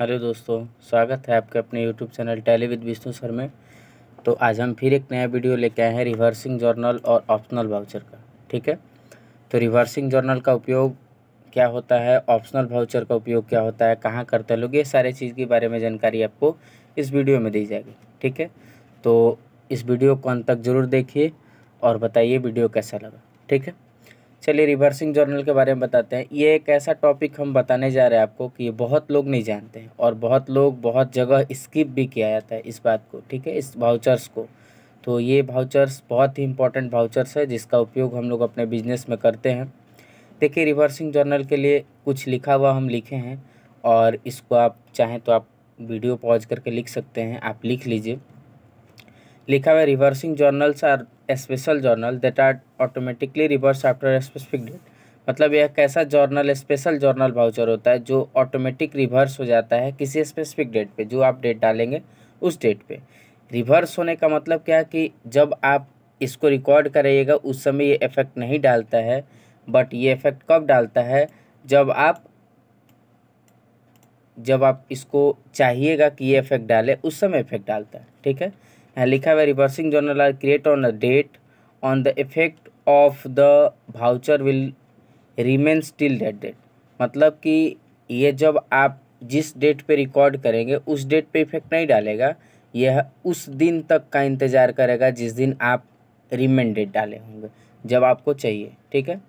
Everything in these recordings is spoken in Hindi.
हेलो दोस्तों स्वागत है आपके अपने YouTube channel Tally with Vishnu sir में तो आज हम फिर एक नया वीडियो लेके आए हैं रिवर्सिंग जर्नल और ऑप्शनल वाउचर का ठीक है तो रिवर्सिंग जर्नल का उपयोग क्या होता है ऑप्शनल वाउचर का उपयोग क्या होता है कहाँ करते हैं लोग ये सारे चीज़ के बारे में जानकारी आपको इस वीडियो में दी जाएगी ठीक है तो इस वीडियो को अंत तक ज़रूर देखिए और बताइए वीडियो कैसा लगा ठीक है चलिए रिवर्सिंग जर्नल के बारे में बताते हैं ये एक ऐसा टॉपिक हम बताने जा रहे हैं आपको कि ये बहुत लोग नहीं जानते हैं और बहुत लोग बहुत जगह स्किप भी किया जाता है इस बात को ठीक है इस भाउचर्स को तो ये भाउचर्स बहुत ही इंपॉर्टेंट भाउचर्स है जिसका उपयोग हम लोग अपने बिजनेस में करते हैं देखिए रिवर्सिंग जर्नल के लिए कुछ लिखा हुआ हम लिखे हैं और इसको आप चाहें तो आप वीडियो पॉज करके लिख सकते हैं आप लिख लीजिए लिखा हुआ reversing journals are special journal that are automatically reverse after specific date मतलब यह कैसा जर्नल स्पेशल जर्नल वाउचर होता है जो ऑटोमेटिक रिवर्स हो जाता है किसी स्पेसिफिक डेट पे जो आप डेट डालेंगे उस डेट पे रिवर्स होने का मतलब क्या है कि जब आप इसको रिकॉर्ड करिएगा उस समय ये इफ़ेक्ट नहीं डालता है बट ये इफ़ेक्ट कब डालता है जब आप जब आप इसको चाहिएगा कि ये इफ़ेक्ट डाले उस समय इफ़ेक्ट डालता है ठीक है लिखा हुआ reversing journal are create on a date on the effect of the voucher will remain still date date मतलब कि ये जब आप जिस डेट पे रिकॉर्ड करेंगे उस डेट पे इफेक्ट नहीं डालेगा यह उस दिन तक का इंतज़ार करेगा जिस दिन आप रिमेन डेट डाले होंगे जब आपको चाहिए ठीक है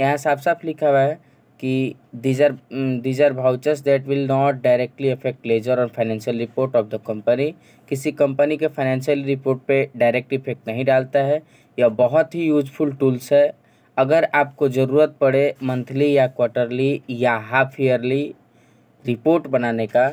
यहाँ साफ साफ लिखा हुआ है कि these are these are vouchers date will not directly affect ledger और financial report of the company किसी कंपनी के फाइनेंशियल रिपोर्ट पे डायरेक्ट इफेक्ट नहीं डालता है यह बहुत ही यूजफुल टूल्स है अगर आपको ज़रूरत पड़े मंथली या क्वार्टरली या हाफ ईयरली रिपोर्ट बनाने का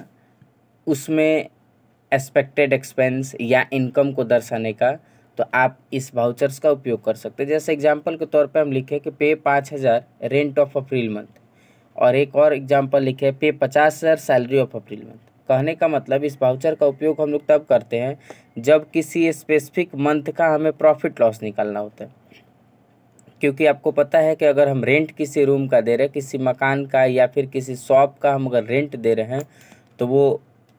उसमें एक्सपेक्टेड एक्सपेंस या इनकम को दर्शाने का तो आप इस वाउचर्स का उपयोग कर सकते हैं जैसे एग्जाम्पल के तौर पर हम लिखे कि पे पाँच हज़ार रेंट ऑफ अप्रैल मंथ और एक और एग्जाम्पल लिखे पे पचास हज़ार सैलरी ऑफ अप्रैल मंथ कहने का मतलब इस वाउचर का उपयोग हम लोग तब करते हैं जब किसी स्पेसिफिक मंथ का हमें प्रॉफिट लॉस निकालना होता है क्योंकि आपको पता है कि अगर हम रेंट किसी रूम का दे रहे हैं किसी मकान का या फिर किसी शॉप का हम अगर रेंट दे रहे हैं तो वो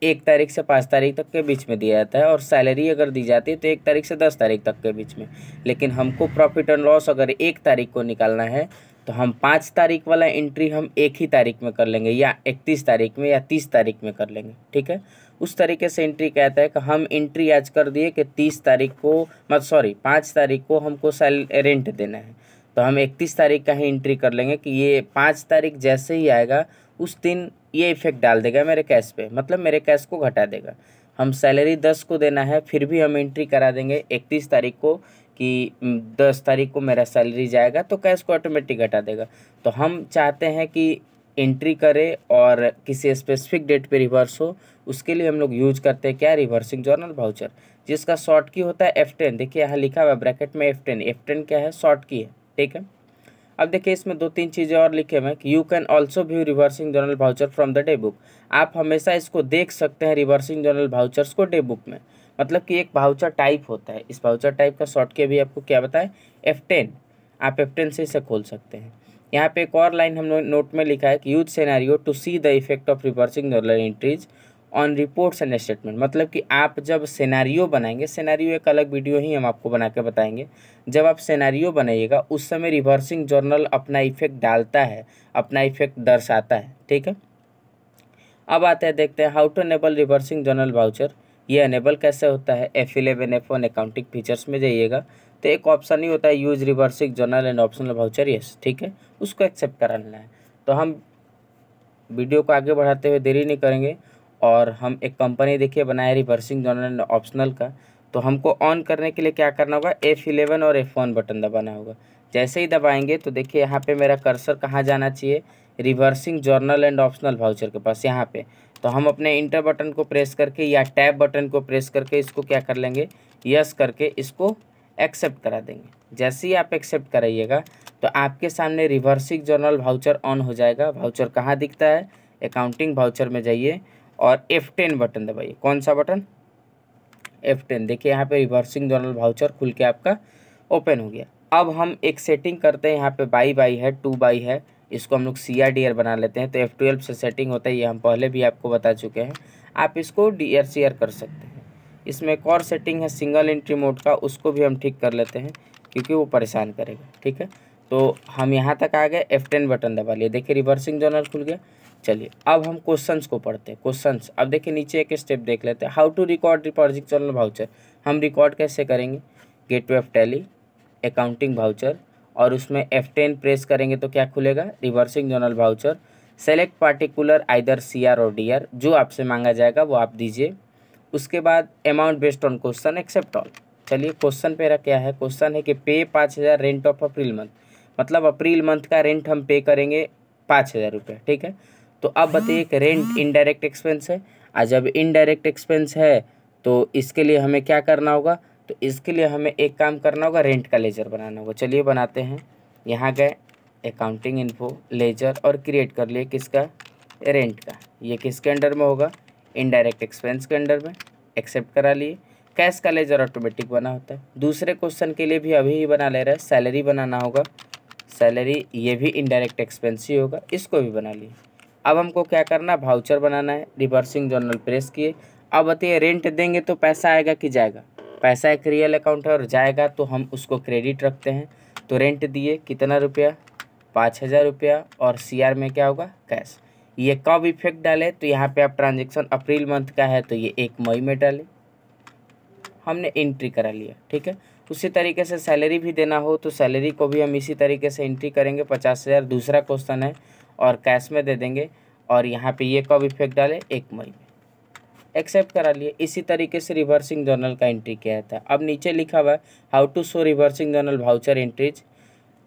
एक तारीख से पाँच तारीख तक के बीच में दिया जाता है और सैलरी अगर दी जाती है तो एक तारीख से दस तारीख तक के बीच में लेकिन हमको प्रॉफिट एंड लॉस अगर एक तारीख को निकालना है तो हम पाँच तारीख वाला एंट्री हम एक ही तारीख में कर लेंगे या इकतीस तारीख में या तीस तारीख में कर लेंगे ठीक है उस तरीके से एंट्री कहता है कि हम एंट्री आज कर दिए कि तीस तारीख को मत सॉरी पाँच तारीख को हमको सैल रेंट देना है तो हम इकतीस तारीख का ही एंट्री कर लेंगे कि ये पाँच तारीख जैसे ही आएगा उस दिन ये इफेक्ट डाल देगा मेरे कैश पे मतलब मेरे कैश को घटा देगा हम सैलरी दस को देना है फिर भी हम एंट्री करा देंगे इकतीस तारीख को कि दस तारीख को मेरा सैलरी जाएगा तो कैश को ऑटोमेटिक घटा देगा तो हम चाहते हैं कि एंट्री करे और किसी स्पेसिफिक डेट पे रिवर्स हो उसके लिए हम लोग यूज करते हैं क्या रिवर्सिंग जर्नल भाउचर जिसका शॉर्ट की होता है एफ टेन देखिए यहाँ लिखा हुआ ब्रैकेट में एफ टेन एफ टेन क्या है शॉर्ट की है ठीक है अब देखिए इसमें दो तीन चीज़ें और लिखे हुए हैं कि you can also view reversing journal voucher from the day book आप हमेशा इसको देख सकते हैं रिवर्सिंग जर्नल भाउचर्स को डे बुक में मतलब कि एक पाउचर टाइप होता है इस पाउचर टाइप का शॉर्ट के भी आपको क्या बताएं एफ टेन आप एफ टेन से इसे खोल सकते हैं यहाँ पे एक और लाइन हम नोट में लिखा है कि use scenario to see the effect of reversing dollar entries on reports and statement मतलब कि आप जब सेनारियो बनाएंगे सेनारियो एक अलग वीडियो ही हम आपको बना के बताएंगे जब आप सेनारियो बनाइएगा उस समय रिवर्सिंग जर्नल अपना इफेक्ट डालता है अपना इफेक्ट दर्शाता है ठीक है अब आते हैं देखते हैं how to enable reversing journal voucher ये अनेबल कैसे होता है F eleven F one accounting features में जाइएगा तो एक ऑप्शन ही होता है use reversing journal and optional voucher yes ठीक है उसको एक्सेप्ट कराना है तो हम वीडियो को आगे बढ़ाते हुए देरी नहीं करेंगे और हम एक कंपनी देखिए बनाए रिवर्सिंग जर्नल एंड ऑप्शनल का तो हमको ऑन करने के लिए क्या करना होगा एफ़ इलेवन और एफ़ वन बटन दबाना होगा जैसे ही दबाएंगे तो देखिए यहाँ पे मेरा कर्सर कहाँ जाना चाहिए reversing journal and optional voucher के पास यहाँ पे तो हम अपने इंटर बटन को प्रेस करके या टैब बटन को प्रेस करके इसको क्या कर लेंगे यस करके इसको एक्सेप्ट करा देंगे जैसे ही आप एक्सेप्ट कराइएगा तो आपके सामने रिवर्सिंग जर्नल भाउचर ऑन हो जाएगा भाउचर कहाँ दिखता है अकाउंटिंग भाउचर में जाइए और एफ टेन बटन दबाइए कौन सा बटन एफ टेन देखिए यहाँ पे रिवर्सिंग जर्नल भाउचर खुल के आपका ओपन हो गया अब हम एक सेटिंग करते हैं यहाँ पे बाई बाई है टू बाई है इसको हम लोग सी आर आर डी बना लेते हैं तो एफ ट्वेल्व से सेटिंग होता है ये हम पहले भी आपको बता चुके हैं आप इसको डी आर सी आर कर सकते हैं इसमें एक और सेटिंग है सिंगल एंट्री मोड का उसको भी हम ठीक कर लेते हैं क्योंकि वो परेशान करेगा ठीक है तो हम यहाँ तक आ गए एफ टेन बटन दबा लिए देखिए रिवर्सिंग जर्नल खुल गया चलिए अब हम क्वेश्चंस को पढ़ते हैं क्वेश्चंस अब देखिए नीचे एक स्टेप देख लेते हैं हाउ टू रिकॉर्ड रिप्रोजेक्ट जोनल भाउचर हम रिकॉर्ड कैसे करेंगे gateway of Tally accounting voucher और उसमें एफ़ टेन प्रेस करेंगे तो क्या खुलेगा reversing journal voucher select particular either C R or D R जो आपसे मांगा जाएगा वो आप दीजिए उसके बाद amount based on question accept all चलिए क्वेश्चन पे क्या है क्वेश्चन है कि पे पाँच हज़ार रेंट ऑफ अप्रैल मंथ मतलब अप्रैल मंथ का रेंट हम पे करेंगे पाँच हज़ार रुपये ठीक है तो अब बताइए कि रेंट इनडायरेक्ट एक्सपेंस है और जब इनडायरेक्ट एक्सपेंस है तो इसके लिए हमें क्या करना होगा तो इसके लिए हमें एक काम करना होगा रेंट का लेजर बनाना होगा चलिए बनाते हैं यहाँ गए अकाउंटिंग इन्फो लेजर और क्रिएट कर लिए किसका रेंट का ये किसके अंडर में होगा इनडायरेक्ट एक्सपेंस के अंडर में एक्सेप्ट करा लिए कैश का लेजर ऑटोमेटिक बना होता है दूसरे क्वेश्चन के लिए भी अभी ही बना ले रहा है सैलरी बनाना होगा सैलरी ये भी इनडायरेक्ट एक्सपेंस ही होगा इसको भी बना लिए अब हमको क्या करना है भाउचर बनाना है रिवर्सिंग जर्नल प्रेस किए अब बताइए रेंट देंगे तो पैसा आएगा कि जाएगा पैसा एक रियल अकाउंट है और जाएगा तो हम उसको क्रेडिट रखते हैं तो रेंट दिए कितना रुपया पाँच हज़ार रुपया और आर में क्या होगा कैश ये कब इफेक्ट डाले तो यहाँ पे आप ट्रांजेक्शन अप्रैल मंथ का है तो ये एक मई में डाले हमने एंट्री करा लिया ठीक है उसी तरीके से सैलरी भी देना हो तो सैलरी को भी हम इसी तरीके से एंट्री करेंगे पचास हज़ार दूसरा क्वेश्चन है और कैश में दे देंगे और यहाँ पे ये कब इफेक्ट डाले एक मई एक्सेप्ट करा लिए इसी तरीके से रिवर्सिंग जर्नल का एंट्री किया जाता है अब नीचे लिखा हुआ है how to show reversing journal voucher entries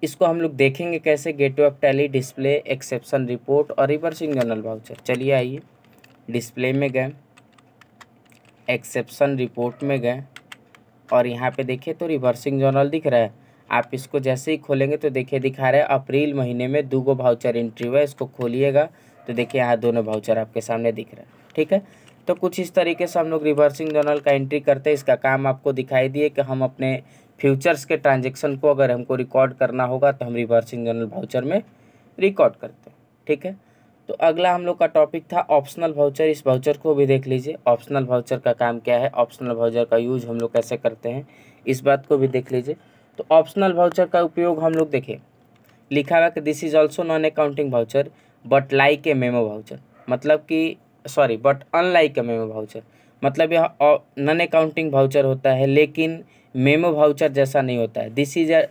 इसको हम लोग देखेंगे कैसे gate of Tally display exception report और रिवर्सिंग जर्नल भाउचर चलिए आइए डिस्प्ले में गए एक्सेप्शन रिपोर्ट में गए और यहाँ पे देखिए तो रिवर्सिंग जर्नल दिख रहा है आप इसको जैसे ही खोलेंगे तो देखिए दिखा रहा है अप्रैल महीने में दो गो भाउचर एंट्री हुआ है इसको खोलिएगा तो देखिए यहाँ दोनों भाउचर आपके सामने दिख रहा है ठीक है तो कुछ इस तरीके से हम लोग रिवर्सिंग जर्नल का एंट्री करते हैं इसका काम आपको दिखाई दिए कि हम अपने फ्यूचर्स के ट्रांजेक्शन को अगर हमको रिकॉर्ड करना होगा तो हम रिवर्सिंग जर्नल भाउचर में रिकॉर्ड करते हैं ठीक है तो अगला हम लोग का टॉपिक था ऑप्शनल भाउचर इस भाउचर को भी देख लीजिए ऑप्शनल भाउचर का काम क्या है ऑप्शनल भाउचर का यूज हम लोग कैसे करते हैं इस बात को भी देख लीजिए तो ऑप्शनल भाउचर का उपयोग हम लोग देखें लिखा हुआ कि this is also non accounting voucher but like a memo voucher मतलब कि sorry but unlike memo voucher मतलब यह नन अकाउंटिंग भाउचर होता है लेकिन मेमो भाउचर जैसा नहीं होता है this is a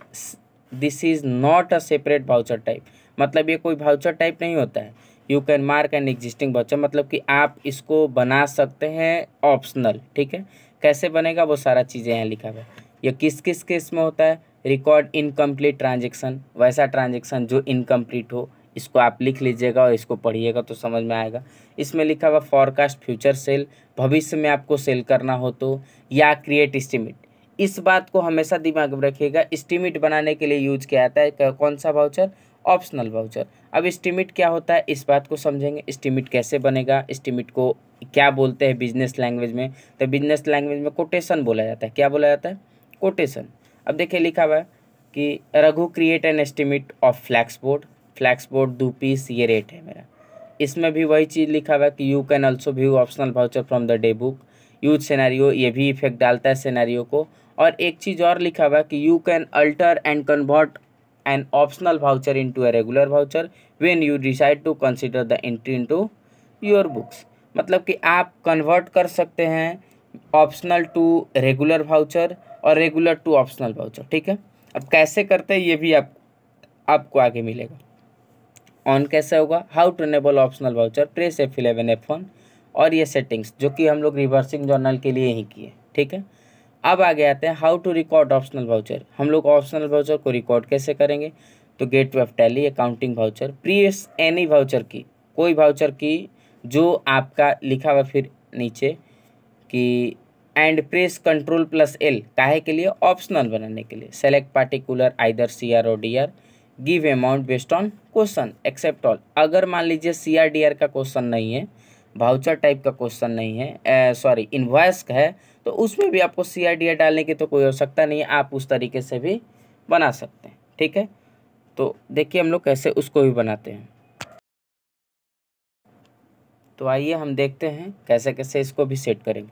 this is not a separate voucher type मतलब ये कोई भाउचर टाइप नहीं होता है you can mark an existing voucher मतलब कि आप इसको बना सकते हैं ऑप्शनल ठीक है कैसे बनेगा वो सारा चीज़ें यहाँ लिखा हुआ है ये किस किस केस में होता है रिकॉर्ड इनकम्प्लीट ट्रांजेक्शन वैसा ट्रांजेक्शन जो इनकम्प्लीट हो इसको आप लिख लीजिएगा और इसको पढ़िएगा तो समझ में आएगा इसमें लिखा हुआ फॉरकास्ट फ्यूचर सेल भविष्य में आपको सेल करना हो तो या क्रिएट इस्टीमेट इस बात को हमेशा दिमाग में रखिएगा इस्टीमेट बनाने के लिए यूज किया जाता है कौन सा वाउचर ऑप्शनल वाउचर अब इस्टीमेट क्या होता है इस बात को समझेंगे इस्टीमेट कैसे बनेगा इस्टीमेट को क्या बोलते हैं बिजनेस लैंग्वेज में तो बिजनेस लैंग्वेज में कोटेशन बोला जाता है क्या बोला जाता है कोटेशन अब देखिए लिखा हुआ है कि Raghu create an estimate of flex board flex board दो पीस ये रेट है मेरा इसमें भी वही चीज़ लिखा हुआ है कि you can also view optional voucher from the day book use scenario ये भी इफेक्ट डालता है सेनारियो को और एक चीज़ और लिखा हुआ है कि you can alter and convert an optional voucher to a regular voucher when you decide to consider the entry to your books मतलब कि आप कन्वर्ट कर सकते हैं ऑप्शनल टू रेगुलर भाउचर और रेगुलर टू ऑप्शनल भाउचर ठीक है अब कैसे करते हैं ये भी आप आपको आगे मिलेगा ऑन कैसे होगा how to enable optional voucher press F eleven F one और ये सेटिंग्स जो कि हम लोग रिवर्सिंग जर्नल के लिए ही किए ठीक है अब आगे आते हैं how to record optional voucher हम लोग ऑप्शनल वाउचर को रिकॉर्ड कैसे करेंगे तो get to F Tally accounting voucher press any voucher की कोई वाउचर की जो आपका लिखा हुआ फिर नीचे कि and press control plus L काहे के लिए ऑप्शनल बनाने के लिए select particular either C R or D R give amount based on question accept all अगर मान लीजिए सी आर डी आर का क्वेश्चन नहीं है भाउचर टाइप का क्वेश्चन नहीं है सॉरी इन्वॉइस है तो उसमें भी आपको सी डालने की तो कोई आवश्यकता नहीं है आप उस तरीके से भी बना सकते हैं ठीक है तो देखिए हम लोग कैसे उसको भी बनाते हैं तो आइए हम देखते हैं कैसे कैसे इसको भी सेट करेंगे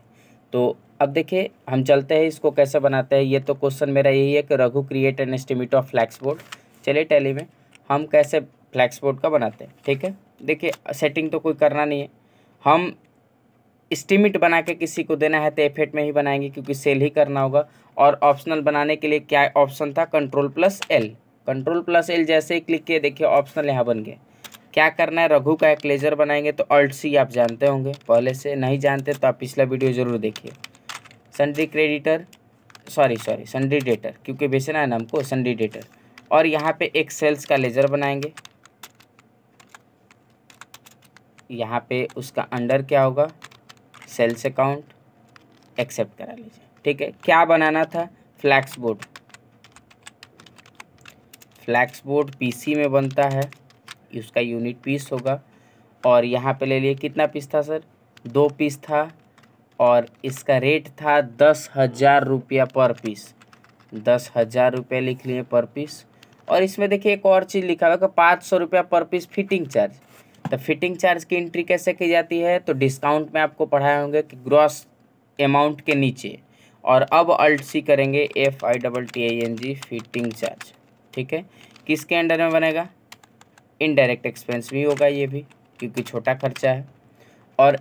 तो अब देखिए हम चलते हैं इसको कैसे बनाते हैं ये तो क्वेश्चन मेरा यही है कि Raghu create an estimate of flex board चलिए टैली में हम कैसे फ्लैक्स बोर्ड का बनाते हैं ठीक है देखिए सेटिंग तो कोई करना नहीं है हम इस्टीमेट बना के किसी को देना है तो एफ में ही बनाएंगे क्योंकि सेल ही करना होगा और ऑप्शनल बनाने के लिए क्या ऑप्शन था control plus L control plus L जैसे ही क्लिक किए देखिए ऑप्शनल यहाँ बन गए क्या करना है रघु का एक लेजर बनाएंगे तो अल्ट सी आप जानते होंगे पहले से नहीं जानते तो आप पिछला वीडियो ज़रूर देखिए sundry creditor sorry sorry sundry debtor क्योंकि बेचना है ना हमको संडी डेटर और यहाँ पे एक सेल्स का लेज़र बनाएंगे यहाँ पे उसका अंडर क्या होगा सेल्स अकाउंट एक्सेप्ट करा लीजिए ठीक है क्या बनाना था flex board flex board P में बनता है उसका यूनिट पीस होगा और यहाँ पे ले लिए कितना पीस था सर दो पीस था और इसका रेट था दस हज़ार रुपया पर पीस दस हज़ार रुपये लिख लिए पर पीस और इसमें देखिए एक और चीज़ लिखा हुआ है पाँच सौ रुपया पर पीस फिटिंग चार्ज तो फिटिंग चार्ज की एंट्री कैसे की जाती है तो डिस्काउंट में आपको पढ़ाए होंगे कि ग्रॉस अमाउंट के नीचे और अब अल्ट सी करेंगे F I double T I N G fitting charge ठीक है किसके अंडर में बनेगा इनडायरेक्ट एक्सपेंस भी होगा ये भी क्योंकि छोटा खर्चा है और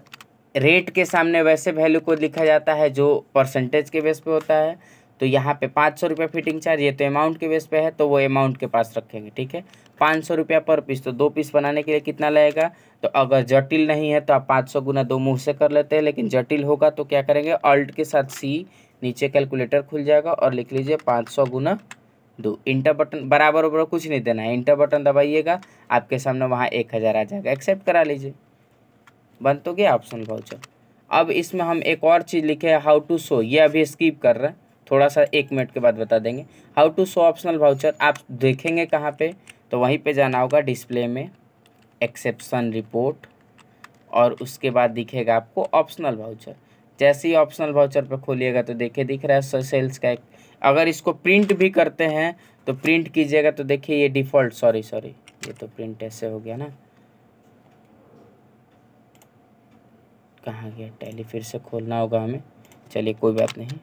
रेट के सामने वैसे वैल्यू को लिखा जाता है जो परसेंटेज के बेस पे होता है तो यहाँ पे पाँच सौ रुपया फिटिंग चार्ज ये तो अमाउंट के बेस पे है तो वो अमाउंट के पास रखेंगे ठीक है पाँच सौ रुपया पर पीस तो दो पीस बनाने के लिए कितना लगेगा तो अगर जटिल नहीं है तो आप पाँच सौ गुना दो मुँह से कर लेते हैं लेकिन जटिल होगा तो क्या करेंगे अल्ट के साथ सी नीचे कैलकुलेटर खुल जाएगा और लिख लीजिए पाँच सौ गुना दो इंटर बटन बराबर उबर कुछ नहीं देना है इंटर बटन दबाइएगा आपके सामने वहाँ एक हज़ार आ जाएगा एक्सेप्ट करा लीजिए बन तो गया ऑप्शन बहुत अब इसमें हम एक और चीज़ लिखे हाउ टू शो ये अभी स्किप कर रहे हैं थोड़ा सा एक मिनट के बाद बता देंगे how to show optional voucher आप देखेंगे कहाँ पे तो वहीं पे जाना होगा डिस्प्ले में एक्सेप्शन रिपोर्ट और उसके बाद दिखेगा आपको ऑप्शनल वाउचर जैसे ही ऑप्शनल वाउचर पर खोलिएगा तो देखिए दिख रहा है सेल्स का एक अगर इसको प्रिंट भी करते हैं तो प्रिंट कीजिएगा तो देखिए ये डिफ़ॉल्ट सॉरी सॉरी ये तो प्रिंट ऐसे हो गया ना कहाँ गया टैली फिर से खोलना होगा हमें चलिए कोई बात नहीं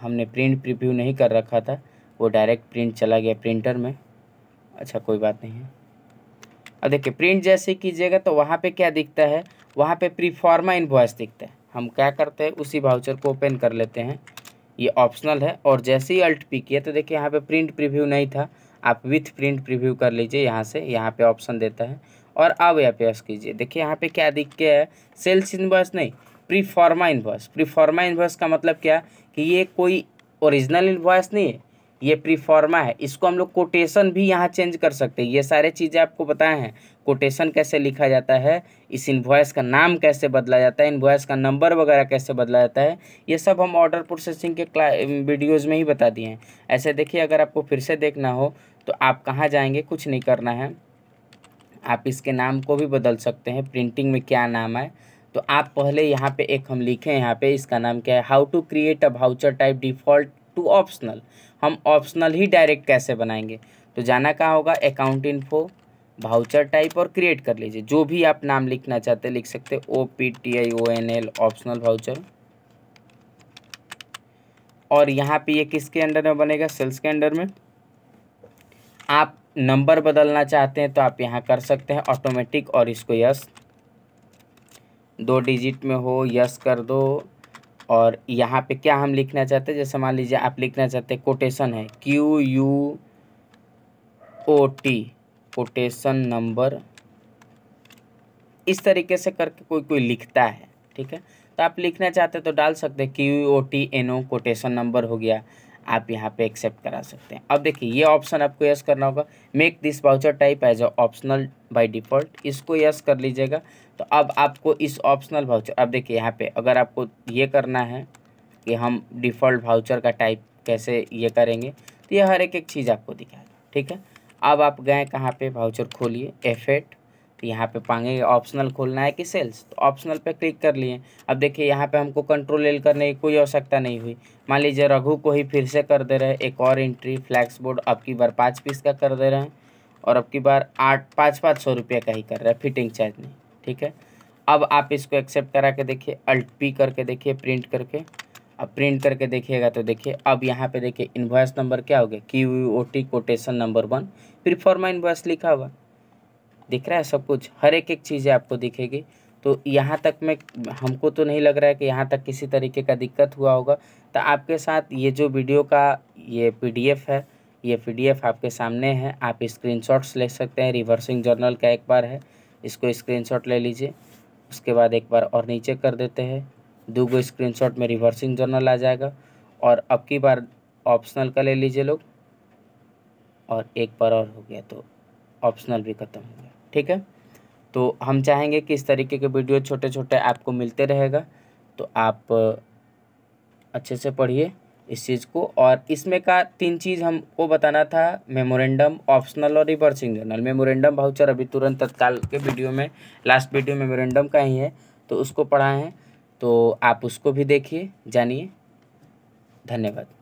हमने प्रिंट प्रीव्यू नहीं कर रखा था वो डायरेक्ट प्रिंट चला गया प्रिंटर में अच्छा कोई बात नहीं है अब देखिए प्रिंट जैसे कीजिएगा तो वहाँ पे क्या दिखता है वहाँ पे प्रीफॉर्मा इन्वॉयस दिखता है हम क्या करते हैं उसी भाउचर को ओपन कर लेते हैं ये ऑप्शनल है और जैसे ही अल्ट पी किया तो देखिए यहाँ पे प्रिंट प्रीव्यू नहीं था आप विथ प्रिंट प्रीव्यू कर लीजिए यहाँ से यहाँ पे ऑप्शन देता है और अब यहाँ पे कीजिए देखिए यहाँ पे क्या दिख गया है सेल्स इन्वॉयस नहीं प्रीफॉर्मा इन्वॉयस प्रीफॉर्मा इन्वॉयस का मतलब क्या कि ये कोई ओरिजिनल इन्वॉइस नहीं है ये प्रीफॉर्मा है इसको हम लोग कोटेशन भी यहाँ चेंज कर सकते हैं ये सारे चीज़ें आपको बताए हैं कोटेशन कैसे लिखा जाता है इस इन्वॉइस का नाम कैसे बदला जाता है इन्वॉइस का नंबर वगैरह कैसे बदला जाता है ये सब हम ऑर्डर प्रोसेसिंग के क्ला वीडियोज़ में ही बता दिए हैं ऐसे देखिए अगर आपको फिर से देखना हो तो आप कहाँ जाएंगे कुछ नहीं करना है आप इसके नाम को भी बदल सकते हैं प्रिंटिंग में क्या नाम है तो आप पहले यहाँ पे एक हम लिखें यहाँ पे इसका नाम क्या है how to create a voucher type default to optional हम ऑप्शनल ही डायरेक्ट कैसे बनाएंगे तो जाना कहाँ होगा अकाउंट इन्फो भाउचर टाइप और क्रिएट कर लीजिए जो भी आप नाम लिखना चाहते हैं लिख सकते O P T I O N L optional voucher और यहाँ पे ये किसके अंडर में बनेगा सेल्स के अंडर में आप नंबर बदलना चाहते हैं तो आप यहाँ कर सकते हैं ऑटोमेटिक और इसको यस दो डिजिट में हो यस कर दो और यहाँ पे क्या हम लिखना चाहते हैं जैसे मान लीजिए आप लिखना चाहते हैं कोटेशन है Q U O T quotation number इस तरीके से करके कोई कोई लिखता है ठीक है तो आप लिखना चाहते हैं तो डाल सकते हैं Q O T N O quotation number हो गया आप यहाँ पे एक्सेप्ट करा सकते हैं अब देखिए ये ऑप्शन आपको यस करना होगा make this voucher type as a optional by default इसको यस कर लीजिएगा तो अब आपको इस ऑप्शनल वाउचर अब देखिए यहाँ पे अगर आपको ये करना है कि हम डिफ़ॉल्ट वाउचर का टाइप कैसे ये करेंगे तो ये हर एक एक चीज़ आपको दिखाएगा ठीक है अब आप गए कहाँ पर वाउचर खोलिए एफेट तो यहाँ पे पाएंगे ऑप्शनल खोलना है कि सेल्स तो ऑप्शनल पे क्लिक कर लिए अब देखिए यहाँ पे हमको कंट्रोल एल करने की कोई आवश्यकता नहीं हुई मान लीजिए रघु को ही फिर से कर दे रहे एक और एंट्री फ्लैक्स बोर्ड अब की बार पाँच पीस का कर दे रहे हैं और अब की बार आठ पाँच पाँच सौ रुपये का ही कर रहे हैं फिटिंग चार्ज नहीं ठीक है अब आप इसको एक्सेप्ट करा के देखिए अल्ट पी करके देखिए प्रिंट करके अब प्रिंट करके देखिएगा तो देखिए अब यहाँ पे देखिए इन्वॉइस नंबर क्या हो गया Q O T quotation number one फिर फॉर्मा इन्वॉइस लिखा हुआ दिख रहा है सब कुछ हर एक एक चीज़ें आपको दिखेगी तो यहाँ तक में हमको तो नहीं लग रहा है कि यहाँ तक किसी तरीके का दिक्कत हुआ होगा तो आपके साथ ये जो वीडियो का ये पी है ये पी आपके सामने है आप स्क्रीनशॉट्स ले सकते हैं रिवर्सिंग जर्नल का एक बार है इसको स्क्रीनशॉट ले लीजिए उसके बाद एक बार और नीचे कर देते हैं दो गो स्क्रीन में रिवर्सिंग जर्नल आ जाएगा और अब की बार ऑप्शनल का ले लीजिए लोग और एक बार और हो गया तो ऑप्शनल भी ख़त्म हो गया ठीक है तो हम चाहेंगे कि इस तरीके के वीडियो छोटे छोटे आपको मिलते रहेगा तो आप अच्छे से पढ़िए इस चीज़ को और इसमें का तीन चीज़ हमको बताना था मेमोरेंडम ऑप्शनल और रिवर्सिंग जर्नल मेमोरेंडम भाउचर अभी तुरंत तत्काल के वीडियो में लास्ट वीडियो मेमोरेंडम का ही है तो उसको पढ़ाए हैं तो आप उसको भी देखिए जानिए धन्यवाद